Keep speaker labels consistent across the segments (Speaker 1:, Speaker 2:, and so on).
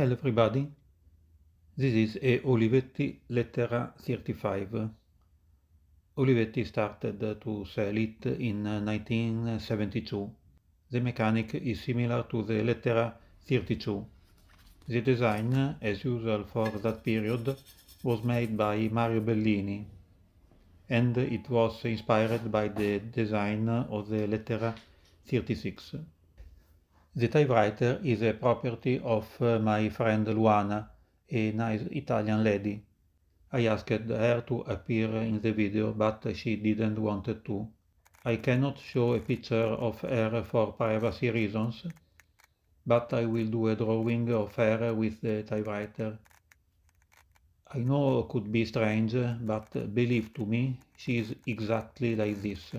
Speaker 1: Hello everybody, this is a Olivetti Lettera 35. Olivetti started to sell it in 1972. The mechanic is similar to the Lettera 32. The design, as usual for that period, was made by Mario Bellini and it was inspired by the design of the Lettera 36. The typewriter is a property of uh, my friend Luana, a nice Italian lady. I asked her to appear in the video, but she didn't want to. I cannot show a picture of her for privacy reasons, but I will do a drawing of her with the typewriter. I know it could be strange, but believe to me, she is exactly like this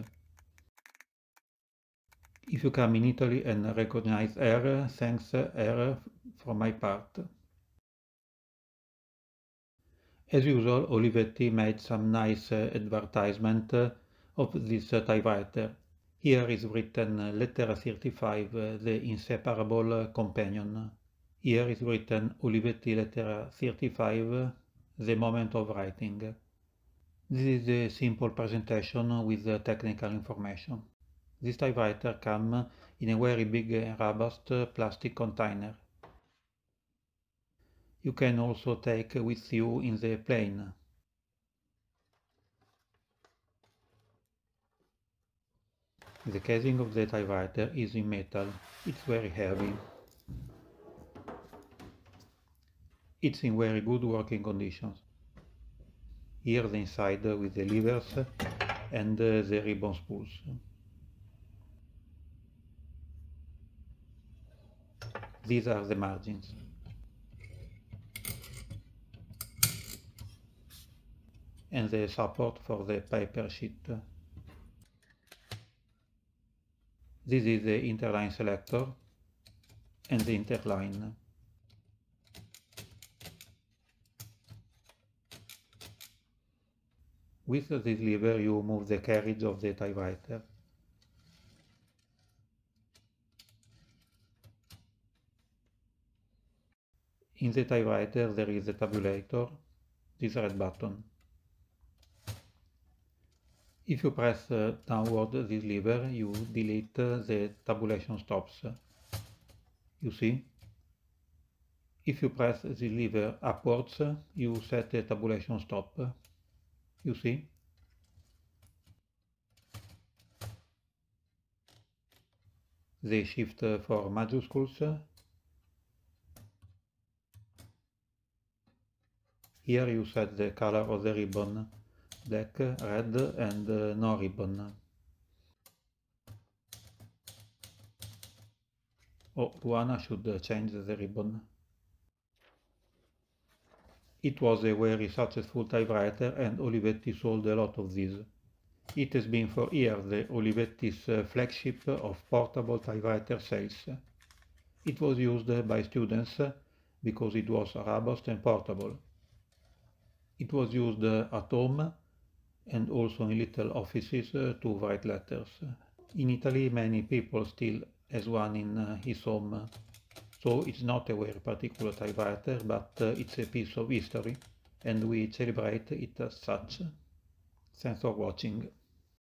Speaker 1: if you come in Italy and recognize error, thanks error for my part. As usual, Olivetti made some nice advertisement of this typewriter. Here is written letter 35, the inseparable companion. Here is written Olivetti letter 35, the moment of writing. This is a simple presentation with technical information. This typewriter comes in a very big and uh, robust uh, plastic container. You can also take with you in the plane. The casing of the typewriter is in metal. It's very heavy. It's in very good working conditions. Here the inside with the levers and uh, the ribbon spools. these are the margins. And the support for the paper sheet. This is the interline selector and the interline. With this lever you move the carriage of the typewriter. In the typewriter there is a tabulator, this red button. If you press uh, downward this lever, you delete uh, the tabulation stops. You see? If you press the lever upwards, you set the tabulation stop. You see? The shift uh, for majuscules Here you set the color of the ribbon, black, red and uh, no ribbon. Oh, Luana should change the ribbon. It was a very successful typewriter and Olivetti sold a lot of these. It has been for years the Olivetti's flagship of portable typewriter sales. It was used by students because it was robust and portable. It was used uh, at home and also in little offices uh, to write letters. In Italy, many people still has one in uh, his home, so it's not a very particular typewriter, but it's a piece of history, and we celebrate it as such. Thanks for watching.